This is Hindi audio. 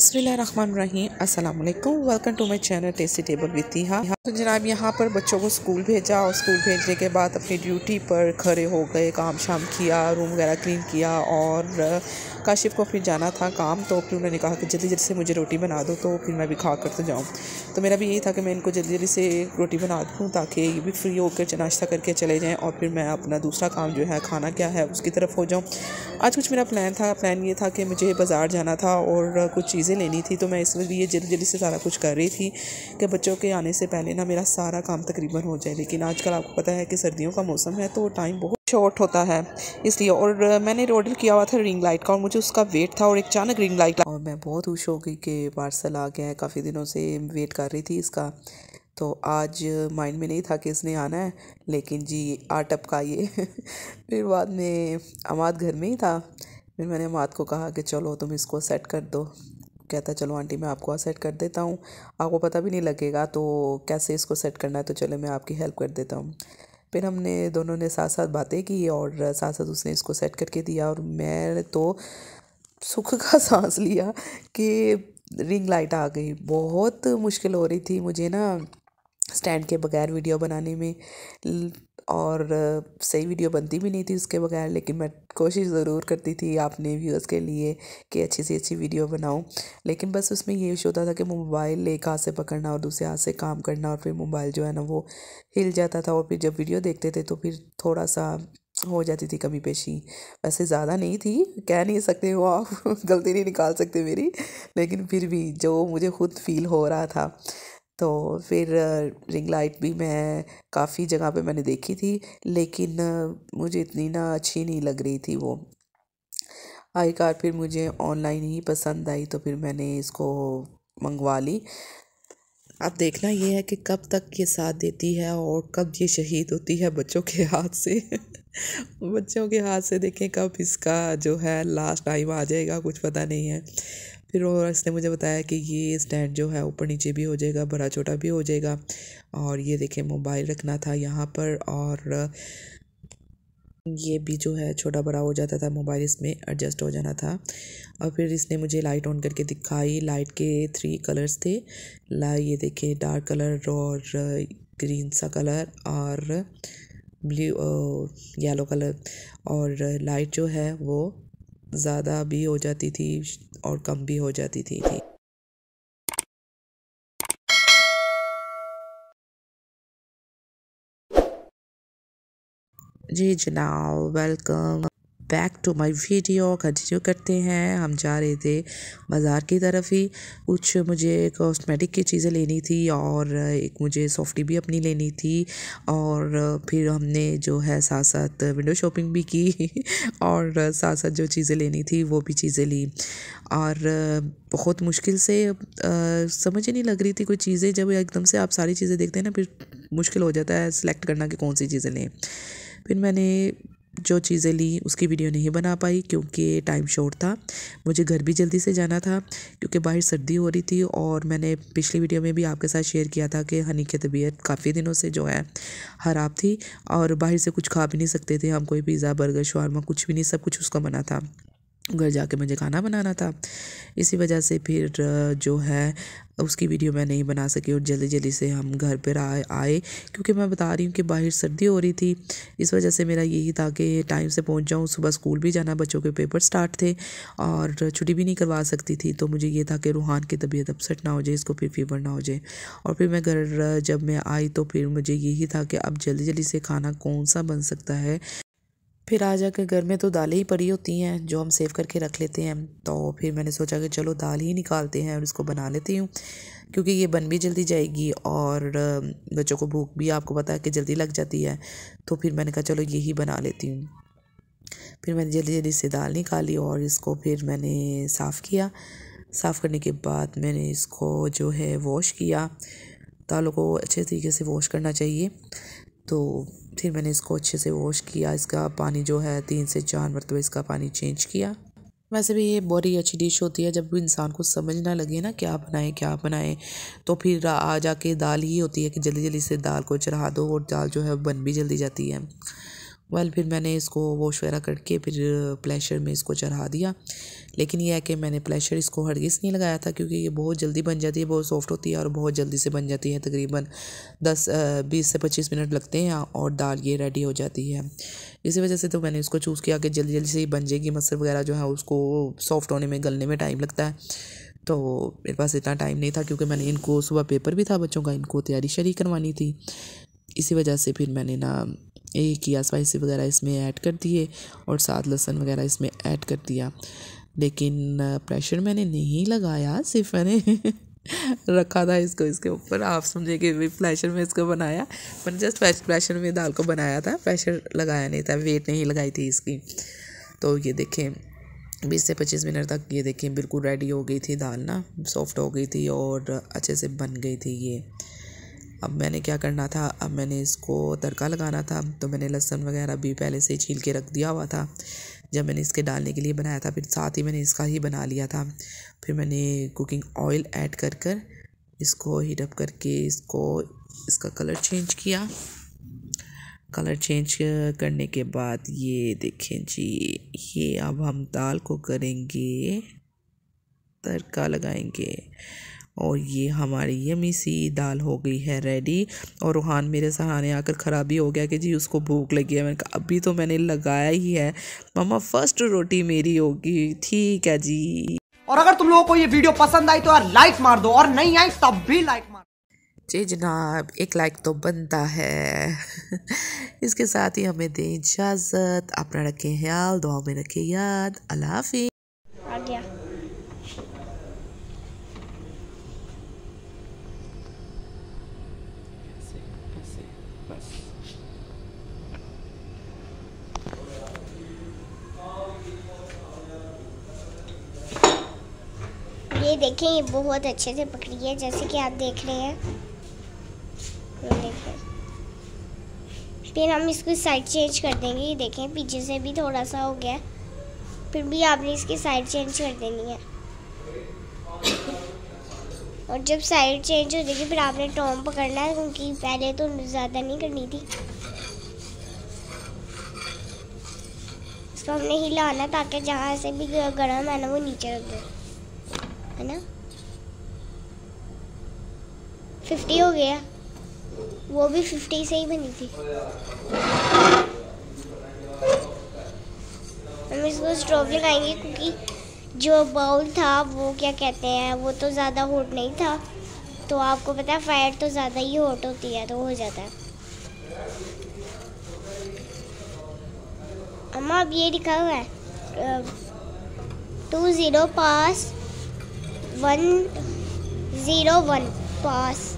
अस्सलाम वालेकुम welcome to my channel tasty table with Tiha तो जनाब यहाँ पर बच्चों को स्कूल भेजा और स्कूल भेजने के बाद अपनी ड्यूटी पर खड़े हो गए काम शाम किया रूम वगैरह क्लीन किया और काशिफ को फिर जाना था काम तो फिर उन्होंने कहा कि जल्दी जल्दी से मुझे रोटी बना दो तो फिर मैं भी खा तो जाऊँ तो मेरा भी यही था कि मैं इनको जल्दी जल्दी से रोटी बना दूँ ताकि ये भी फ्री होकर नाश्ता करके चले जाएँ और फिर मैं अपना दूसरा काम जो है खाना क्या है उसकी तरफ हो जाऊँ आज कुछ मेरा प्लान था प्लान ये था कि मुझे बाज़ार जाना था और कुछ चीज़ें लेनी थी तो मैं ये जल्दी जल्दी से सारा कुछ कर रही थी कि बच्चों के आने से पहले ना मेरा सारा काम तकरीबन हो जाए लेकिन आजकल आपको पता है कि सर्दियों का मौसम है तो टाइम बहुत शॉर्ट होता है इसलिए और मैंने ऑर्डर किया हुआ था रिंग लाइट का और मुझे उसका वेट था और एक अचानक रिंग लाइट और मैं बहुत खुश हो गई कि पार्सल आ गया है काफ़ी दिनों से वेट कर रही थी इसका तो आज माइंड में नहीं था कि इसने आना है लेकिन जी आ टपका ये फिर बाद में अमाद घर में ही था फिर मैंने अमाद को कहा कि चलो तुम इसको सेट कर दो कहता चलो आंटी मैं आपको सेट कर देता हूँ आपको पता भी नहीं लगेगा तो कैसे इसको सेट करना है तो चलो मैं आपकी हेल्प कर देता हूँ फिर हमने दोनों ने साथ साथ बातें की और साथ साथ उसने इसको सेट करके दिया और मैं तो सुख का सांस लिया कि रिंग लाइट आ गई बहुत मुश्किल हो रही थी मुझे ना स्टैंड के बगैर वीडियो बनाने में और सही वीडियो बनती भी नहीं थी उसके बगैर लेकिन मैं कोशिश ज़रूर करती थी आपने व्यूअर्स के लिए कि अच्छी से अच्छी वीडियो बनाऊं लेकिन बस उसमें ये इशू होता था कि मोबाइल एक हाथ से पकड़ना और दूसरे हाथ से काम करना और फिर मोबाइल जो है ना वो हिल जाता था और फिर जब वीडियो देखते थे तो फिर थोड़ा सा हो जाती थी कमी पेशी वैसे ज़्यादा नहीं थी कह नहीं सकते वो आप गलती नहीं निकाल सकते मेरी लेकिन फिर भी जो मुझे खुद फील हो रहा था तो फिर रिंग लाइट भी मैं काफ़ी जगह पे मैंने देखी थी लेकिन मुझे इतनी ना अच्छी नहीं लग रही थी वो कार फिर मुझे ऑनलाइन ही पसंद आई तो फिर मैंने इसको मंगवा ली अब देखना ये है कि कब तक ये साथ देती है और कब ये शहीद होती है बच्चों के हाथ से बच्चों के हाथ से देखें कब इसका जो है लास्ट टाइम आ जाएगा कुछ पता नहीं है फिर और इसने मुझे बताया कि ये स्टैंड जो है ऊपर नीचे भी हो जाएगा बड़ा छोटा भी हो जाएगा और ये देखे मोबाइल रखना था यहाँ पर और ये भी जो है छोटा बड़ा हो जाता था मोबाइल इसमें एडजस्ट हो जाना था और फिर इसने मुझे लाइट ऑन करके दिखाई लाइट के थ्री कलर्स थे ला ये देखे डार्क कलर और ग्रीन सा कलर और ब्लू येलो कलर और लाइट जो है वो ज़्यादा भी हो जाती थी और कम भी हो जाती थी जी जनाब welcome back to my video continue करते हैं हम जा रहे थे बाज़ार की तरफ ही कुछ मुझे कॉस्मेटिक की चीज़ें लेनी थी और एक मुझे सॉफ्टी भी अपनी लेनी थी और फिर हमने जो है साथ साथ विंडो शॉपिंग भी की और साथ साथ जो चीज़ें लेनी थी वो भी चीज़ें ली और बहुत मुश्किल से आ, समझ ही नहीं लग रही थी कोई चीज़ें जब एकदम से आप सारी चीज़ें देखते हैं ना फिर मुश्किल हो जाता है सिलेक्ट करना कि कौन सी चीज़ें लें फिर मैंने जो चीज़ें ली उसकी वीडियो नहीं बना पाई क्योंकि टाइम शॉर्ट था मुझे घर भी जल्दी से जाना था क्योंकि बाहर सर्दी हो रही थी और मैंने पिछली वीडियो में भी आपके साथ शेयर किया था कि हनी की तबीयत काफ़ी दिनों से जो है ख़राब थी और बाहर से कुछ खा भी नहीं सकते थे हम कोई पिज़्ज़ा बर्गर शवरमा कुछ भी नहीं सब कुछ उसका बना था घर जाके मुझे खाना बनाना था इसी वजह से फिर जो है उसकी वीडियो मैं नहीं बना सकी और जल्दी जल्दी से हम घर पर आए आए क्योंकि मैं बता रही हूँ कि बाहर सर्दी हो रही थी इस वजह से मेरा यही था कि टाइम से पहुँच जाऊँ सुबह स्कूल भी जाना बच्चों के पेपर स्टार्ट थे और छुट्टी भी नहीं करवा सकती थी तो मुझे ये था कि रूहान की तबीयत अपसेट ना हो जाए इसको फिर फीवर ना हो जाए और फिर मैं घर जब मैं आई तो फिर मुझे यही था कि अब जल्दी जल्दी से खाना कौन सा बन सकता है फिर आ जाकर घर में तो दालें ही पड़ी होती हैं जो हम सेव करके रख लेते हैं तो फिर मैंने सोचा कि चलो दाल ही निकालते हैं और इसको बना लेती हूँ क्योंकि ये बन भी जल्दी जाएगी और बच्चों को भूख भी आपको पता है कि जल्दी लग जाती है तो फिर मैंने कहा चलो यही बना लेती हूँ फिर मैंने जल्दी जल्दी से दाल निकाली और इसको फिर मैंने साफ़ किया साफ़ करने के बाद मैंने इसको जो है वॉश किया दालों को अच्छे तरीके से वॉश करना चाहिए तो फिर मैंने इसको अच्छे से वॉश किया इसका पानी जो है तीन से चार मरतबे इसका पानी चेंज किया वैसे भी ये बहुत ही अच्छी डिश होती है जब इंसान को समझ ना लगे ना क्या बनाए क्या बनाए तो फिर आ जाके दाल ही होती है कि जल्दी जल्दी से दाल को चढ़ा दो और दाल जो है बन भी जल्दी जाती है वेल फिर मैंने इसको वॉश वगैरह करके फिर प्लेशर में इसको चढ़ा दिया लेकिन यह है कि मैंने प्लेशर इसको हरगिज़ नहीं लगाया था क्योंकि ये बहुत जल्दी बन जाती है बहुत सॉफ्ट होती है और बहुत जल्दी से बन जाती है तकरीबन दस बीस से पच्चीस मिनट लगते हैं और दाल ये रेडी हो जाती है इसी वजह से तो मैंने इसको चूज़ किया कि जल्दी जल्दी से ही बन जाएगी मसर वगैरह जो है उसको सॉफ्ट होने में गलने में टाइम लगता है तो मेरे पास इतना टाइम नहीं था क्योंकि मैंने इनको सुबह पेपर भी था बच्चों का इनको तैयारी शरी करवानी थी इसी वजह से फिर मैंने ना ये किया स्पाइसी वगैरह इसमें ऐड कर दिए और साथ लहसन वगैरह इसमें ऐड कर दिया लेकिन प्रेशर मैंने नहीं लगाया सिर्फ मैंने रखा था इसको इसके ऊपर आप समझे कि प्रेशर में इसको बनाया मैंने जस्ट प्रेशर में दाल को बनाया था प्रेशर लगाया नहीं था वेट नहीं लगाई थी इसकी तो ये देखें बीस से पच्चीस मिनट तक ये देखें बिल्कुल रेडी हो गई थी दाल ना सॉफ्ट हो गई थी और अच्छे से बन गई थी ये अब मैंने क्या करना था अब मैंने इसको तड़का लगाना था तो मैंने लहसुन वगैरह भी पहले से छील के रख दिया हुआ था जब मैंने इसके डालने के लिए बनाया था फिर साथ ही मैंने इसका ही बना लिया था फिर मैंने कुकिंग ऑयल ऐड कर कर इसको हीटअप करके इसको इसका कलर चेंज किया कलर चेंज करने के बाद ये देखें जी ये अब हम दाल को करेंगे तड़का लगाएंगे और ये हमारी यमी सी दाल हो गई है रेडी और रूहान मेरे सहाने आकर ख़राबी हो गया कि जी उसको भूख लगी है मैंने कहा अभी तो मैंने लगाया ही है मम्मा फ़र्स्ट रोटी मेरी होगी ठीक है जी और अगर तुम लोगों को ये वीडियो पसंद आई तो यार लाइक मार दो और नहीं आई तब भी लाइक मार जी जनाब एक लाइक तो बनता है इसके साथ ही हमें दें इजाज़त अपना रखें ख्याल दुआ में रखें याद अल्लाह हाफि बस ये देखें ये बहुत अच्छे से पकड़ी है जैसे कि आप देख रहे हैं देखें फिर हम इसको साइड चेंज कर देंगे ये देखें पीछे से भी थोड़ा सा हो गया फिर भी आपने इसकी साइड चेंज कर देनी है और जब साइड चेंज हो जाएगी फिर आपने टॉम पकड़ना है क्योंकि पहले तो ज़्यादा नहीं करनी थी इसको हमने हिलाना ताकि जहाँ से भी गर्म है ना वो नीचे रख दो है ना फिफ्टी हो गया वो भी फिफ्टी से ही बनी थी हम इसको स्टोव लगाएंगे क्योंकि जो बाउल था वो क्या कहते हैं वो तो ज़्यादा हॉट नहीं था तो आपको पता है फायर तो ज़्यादा ही हॉट होती है तो हो जाता है अम्मा अब ये लिखा हुआ है two zero pass one zero one पास